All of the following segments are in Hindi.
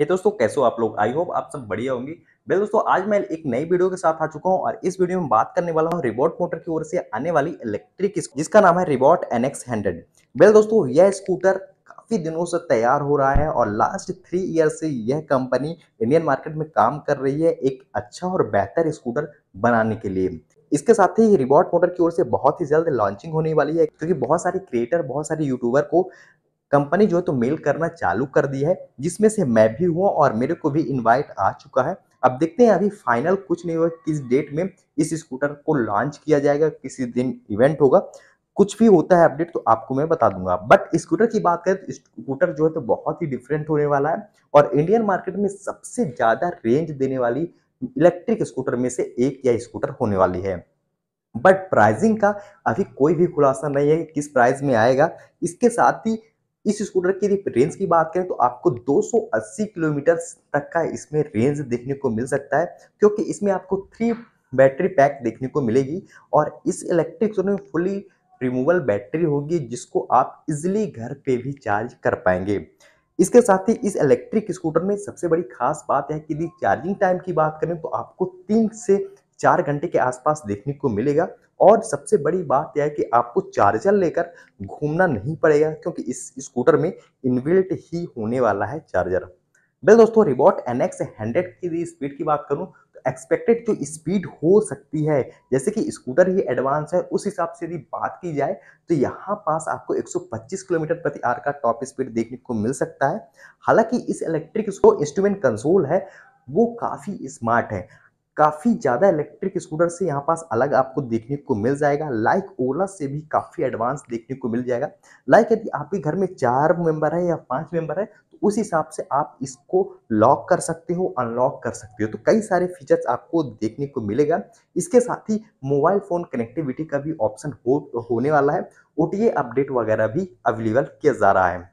ये दोस्तों कैसे हो आप लोग आई होप आप सब बढ़िया होंगे बिल दोस्तों आज मैं एक नई वीडियो के साथ आ चुका हूं और इस वीडियो में बात करने वाला हूं रिबोट मोटर की ओर से आने वाली इलेक्ट्रिक जिसका नाम है रिबोट एनएक्स हंड्रेड बिल दोस्तों यह स्कूटर काफ़ी दिनों से तैयार हो रहा है और लास्ट थ्री ईयर से यह कंपनी इंडियन मार्केट में काम कर रही है एक अच्छा और बेहतर स्कूटर बनाने के लिए इसके साथ ही रिबोट मोटर की ओर से बहुत ही जल्द लॉन्चिंग होने वाली है क्योंकि बहुत सारे क्रिएटर बहुत सारे यूट्यूबर को कंपनी जो है तो मेल करना चालू कर दी है जिसमें से मैं भी हुआ और मेरे को भी इन्वाइट आ चुका है अब देखते हैं अभी फाइनल कुछ नहीं हुआ किस डेट में इस स्कूटर को लॉन्च किया जाएगा किसी दिन इवेंट होगा कुछ भी होता है अपडेट तो आपको मैं बता दूंगा बट स्कूटर की बात करें तो स्कूटर जो है तो बहुत ही डिफरेंट होने वाला है और इंडियन मार्केट में सबसे ज़्यादा रेंज देने वाली इलेक्ट्रिक स्कूटर में से एक या स्कूटर होने वाली है बट प्राइजिंग का अभी कोई भी खुलासा नहीं है किस प्राइस में आएगा इसके साथ ही इस स्कूटर की यदि रेंज की बात करें तो आपको 280 किलोमीटर तक का इसमें रेंज देखने को मिल सकता है क्योंकि इसमें आपको थ्री बैटरी पैक देखने को मिलेगी और इस इलेक्ट्रिक स्कूटर में फुली रिमूवल बैटरी होगी जिसको आप इजिली घर पर भी चार्ज कर पाएंगे इसके साथ ही इस इलेक्ट्रिक स्कूटर में सबसे बड़ी खास बात है कि यदि चार्जिंग टाइम की बात करें तो आपको तीन से चार घंटे के आसपास देखने को मिलेगा और सबसे बड़ी बात यह है कि आपको चार्जर लेकर घूमना नहीं पड़ेगा क्योंकि इस स्कूटर में इनबिल्ट ही होने वाला है चार्जर बिल दोस्तों रिबोट एन एक्स हंड्रेड की स्पीड की बात करूं तो एक्सपेक्टेड जो स्पीड हो सकती है जैसे कि स्कूटर ही एडवांस है उस हिसाब से यदि बात की जाए तो यहाँ पास आपको 125 किलोमीटर प्रति आर का टॉप स्पीड देखने को मिल सकता है हालांकि इस इलेक्ट्रिक जो इंस्ट्रूमेंट कंसोल है वो काफ़ी स्मार्ट है काफ़ी ज़्यादा इलेक्ट्रिक स्कूटर से यहाँ पास अलग आपको देखने को मिल जाएगा लाइक ओला से भी काफ़ी एडवांस देखने को मिल जाएगा लाइक यदि आपके घर में चार मेंबर है या पांच मेंबर है तो उस हिसाब से आप इसको लॉक कर सकते हो अनलॉक कर सकते हो तो कई सारे फीचर्स आपको देखने को मिलेगा इसके साथ ही मोबाइल फ़ोन कनेक्टिविटी का भी ऑप्शन हो होने वाला है ओ अपडेट वगैरह भी अवेलेबल किया जा रहा है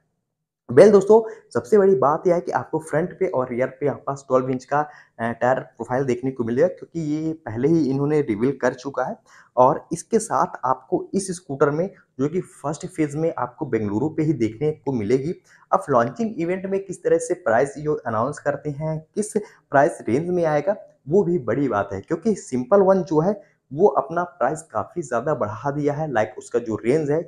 बेल दोस्तों सबसे बड़ी बात यह है कि आपको फ्रंट पे और रियर पे आपके पास 12 इंच का टायर प्रोफाइल देखने को मिलेगा क्योंकि ये पहले ही इन्होंने रिवील कर चुका है और इसके साथ आपको इस स्कूटर में जो कि फर्स्ट फेज में आपको बेंगलुरु पे ही देखने को मिलेगी अब लॉन्चिंग इवेंट में किस तरह से प्राइस ये अनाउंस करते हैं किस प्राइस रेंज में आएगा वो भी बड़ी बात है क्योंकि सिंपल वन जो है वो अपना प्राइस काफ़ी ज़्यादा बढ़ा दिया है लाइक उसका जो रेंज है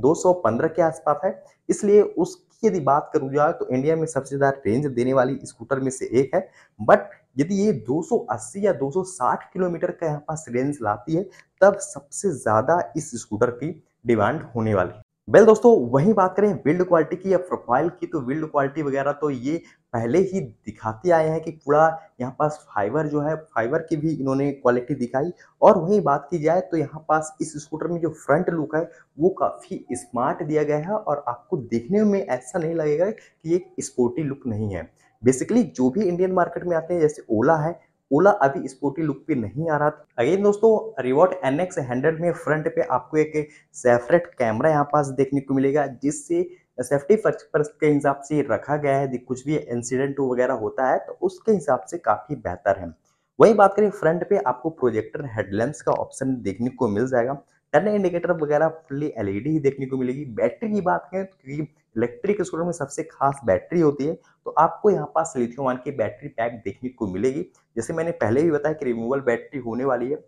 215 के आसपास है इसलिए उसकी यदि बात करूँ जाए तो इंडिया में सबसे ज़्यादा रेंज देने वाली स्कूटर में से एक है बट यदि ये 280 या 260 किलोमीटर का यहाँ पास रेंज लाती है तब सबसे ज़्यादा इस स्कूटर की डिमांड होने वाली वेल दोस्तों वही बात करें बिल्ड क्वालिटी की या प्रोफाइल की तो बिल्ड क्वालिटी वगैरह तो ये पहले ही दिखाते आए हैं कि पूरा यहाँ पास फाइबर जो है फाइबर की भी इन्होंने क्वालिटी दिखाई और वहीं बात की जाए तो यहाँ पास इस स्कूटर में जो फ्रंट लुक है वो काफ़ी स्मार्ट दिया गया है और आपको देखने में ऐसा नहीं लगेगा कि एक स्पोर्टी लुक नहीं है बेसिकली जो भी इंडियन मार्केट में आते हैं जैसे ओला है ओला अभी स्पोर्टी लुक पे नहीं आ रहा था अगेन दोस्तों रिवॉर्ट एन एक्स हंड्रेड में फ्रंट पे आपको एक सेफरेट कैमरा यहाँ पास देखने को मिलेगा जिससे सेफ्टी पर्पज के हिसाब से रखा गया है कुछ भी इंसिडेंट वगैरह होता है तो उसके हिसाब से काफ़ी बेहतर है वही बात करें फ्रंट पे आपको प्रोजेक्टर हेडलैम्प्स का ऑप्शन देखने को मिल जाएगा टर्न इंडिकेटर वगैरह फुल्ली एलईडी e ही देखने को मिलेगी बैटरी की बात करें तो क्योंकि इलेक्ट्रिक स्कूटर में सबसे खास बैटरी होती है तो आपको यहाँ पास लिथियम आयन की बैटरी पैक देखने को मिलेगी जैसे मैंने पहले भी बताया कि रिमूवल बैटरी होने वाली है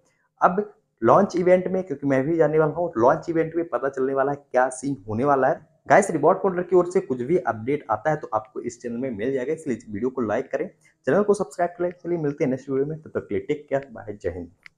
अब लॉन्च इवेंट में क्योंकि मैं भी जाने वाला हूँ लॉन्च इवेंट में पता चलने वाला है क्या सीन होने वाला है गाइस रिबॉट पाउडर की ओर से कुछ भी अपडेट आता है तो आपको इस चैनल में मिल जाएगा इसलिए वीडियो को लाइक करें चैनल को सब्सक्राइब करें चलिए मिलते हैं नेक्स्ट वीडियो में तब तक के लिए टेक केयर बाय जय हिंद